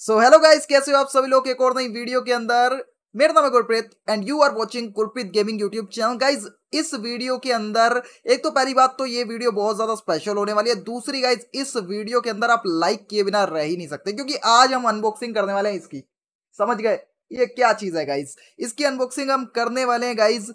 so hello guys कैसे हो आप सभी लोग एक और नई वीडियो के अंदर मेरा नाम है Gurpreet and you are watching Gurpreet gaming YouTube channel guys इस वीडियो के अंदर एक तो पहली बात तो ये वीडियो बहुत ज्यादा स्पेशल होने वाली है दूसरी गाइस इस वीडियो के अंदर आप लाइक किए बिना रह ही नहीं सकते क्योंकि आज हम अनबॉक्सिंग करने वाले हैं इसकी समझ गए ये क्या चीज है गाइज इसकी अनबॉक्सिंग हम करने वाले हैं गाइज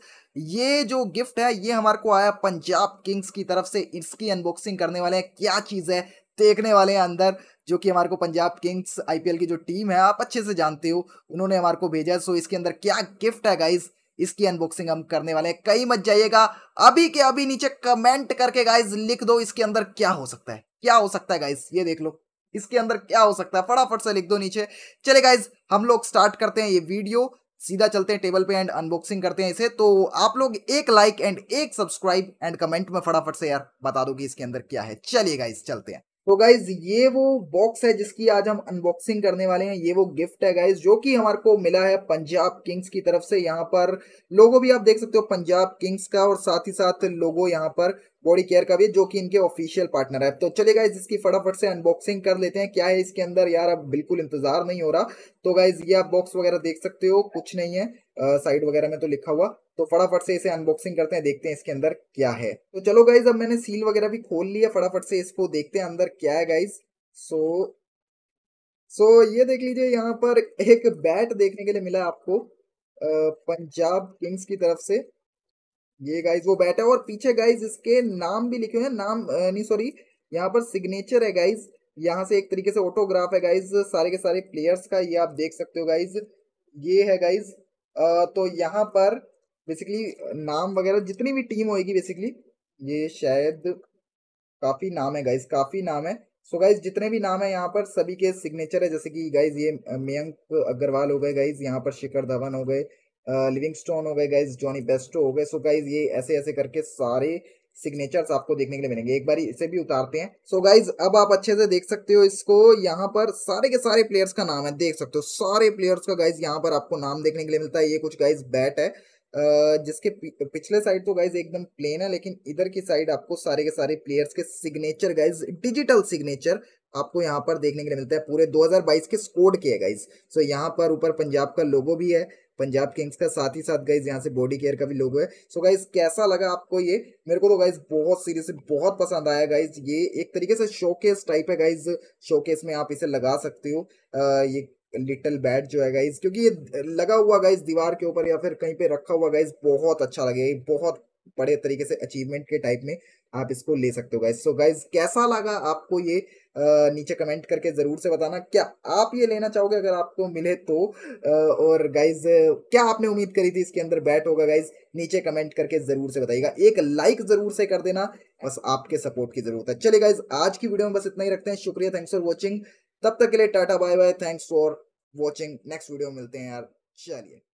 ये जो गिफ्ट है ये हमारे को आया पंजाब किंग्स की तरफ से इसकी अनबॉक्सिंग करने वाले हैं क्या चीज है देखने वाले हैं अंदर जो कि हमारे को पंजाब किंग्स आईपीएल की जो टीम है आप अच्छे से जानते हो उन्होंने हमारे को भेजा है सो इसके अंदर क्या गिफ्ट है गाइज इसकी अनबॉक्सिंग हम करने वाले हैं कहीं मत जाइएगा अभी के अभी नीचे कमेंट करके गाइज लिख दो इसके अंदर क्या हो सकता है क्या हो सकता है गाइज ये देख लो इसके अंदर क्या हो सकता है फटाफट से लिख दो नीचे चले गाइज हम लोग स्टार्ट करते हैं ये वीडियो सीधा चलते हैं टेबल पे एंड अनबॉक्सिंग करते हैं इसे तो आप लोग एक लाइक एंड एक सब्सक्राइब एंड कमेंट में फटाफट से यार बता दो कि इसके अंदर क्या है चलिए गाइज चलते हैं तो गाइज ये वो बॉक्स है जिसकी आज हम अनबॉक्सिंग करने वाले हैं ये वो गिफ्ट है गाइज जो कि हमारे को मिला है पंजाब किंग्स की तरफ से यहाँ पर लोगो भी आप देख सकते हो पंजाब किंग्स का और साथ ही साथ लोगो यहाँ पर बॉडी केयर का भी जो कि इनके ऑफिशियल पार्टनर है तो चलिए गाइज इसकी फटाफट से अनबॉक्सिंग कर लेते हैं क्या है इसके अंदर यार अब बिल्कुल इंतजार नहीं हो रहा तो गाइज ये आप बॉक्स वगैरह देख सकते हो कुछ नहीं है साइड वगैरह में तो लिखा हुआ तो फटाफट से इसे अनबॉक्सिंग करते हैं देखते हैं इसके अंदर क्या है तो चलो गाइज अब मैंने सील वगैरह भी खोल लिया फटाफट से इसको देखते हैं अंदर क्या है गाइज सो सो ये देख लीजिए यहाँ पर एक बैट देखने के लिए मिला आपको पंजाब किंग्स की तरफ से ये गाइज वो बैट है और पीछे गाइज इसके नाम भी लिखे हुए हैं नाम नहीं सॉरी यहाँ पर सिग्नेचर है गाइज यहाँ से एक तरीके से ऑटोग्राफ है गाइज सारे के सारे प्लेयर्स का ये आप देख सकते हो गाइज ये है गाइज तो यहाँ पर बेसिकली नाम वगैरह जितनी भी टीम होगी बेसिकली ये शायद काफ़ी नाम है गाइज काफ़ी नाम है सो so गाइज जितने भी नाम है यहाँ पर सभी के सिग्नेचर है जैसे कि गाइज ये मयंक अग्रवाल हो गए गाइज यहाँ पर शिखर धवन हो गए लिविंगस्टोन हो गए गाइज जॉनी बेस्टो हो गए सो गाइज ये ऐसे ऐसे करके सारे सिग्नेचर्स आपको देखने के लिए मिलेंगे एक बार इसे भी उतारते हैं सो so गाइज अब आप अच्छे से देख सकते हो इसको यहाँ पर सारे के सारे प्लेयर्स का नाम है देख सकते हो सारे प्लेयर्स का गाइज यहाँ पर आपको नाम देखने के लिए मिलता है ये कुछ गाइज बैट है जिसके पिछले साइड तो गाइज एकदम प्लेन है लेकिन इधर की साइड आपको सारे के सारे प्लेयर्स के सिग्नेचर गाइज डिजिटल सिग्नेचर आपको यहाँ पर देखने के लिए मिलता है पूरे 2022 के स्कोर के है गाइज सो so यहाँ पर ऊपर पंजाब का लोगो भी है पंजाब किंग्स का साथ ही साथ गाइज यहाँ से बॉडी केयर का भी लोगो है सो so गाइज कैसा लगा आपको ये मेरे को तो गाइज बहुत सीरियस बहुत पसंद आया गाइज ये एक तरीके से शोकेस टाइप है गाइज शोकेस में आप इसे लगा सकते हो ये लिटल बैट जो है गाइज क्योंकि ये लगा हुआ गाइज दीवार के ऊपर या फिर कहीं पे रखा हुआ गाइज बहुत अच्छा लगे बहुत बड़े तरीके से अचीवमेंट के टाइप में आप इसको ले सकते हो गाइज सो गाइज कैसा लगा आपको ये आ, नीचे कमेंट करके ज़रूर से बताना क्या आप ये लेना चाहोगे अगर आपको मिले तो आ, और गाइज क्या आपने उम्मीद करी थी इसके अंदर बैट होगा गाइज नीचे कमेंट करके ज़रूर से बताइएगा एक लाइक ज़रूर से कर देना बस आपके सपोर्ट की ज़रूरत है चलिए गाइज आज की वीडियो में बस इतना ही रखते हैं शुक्रिया थैंक्स फॉर वॉचिंग तब तक के लिए tata bye bye thanks for watching next video में मिलते हैं यार चलिए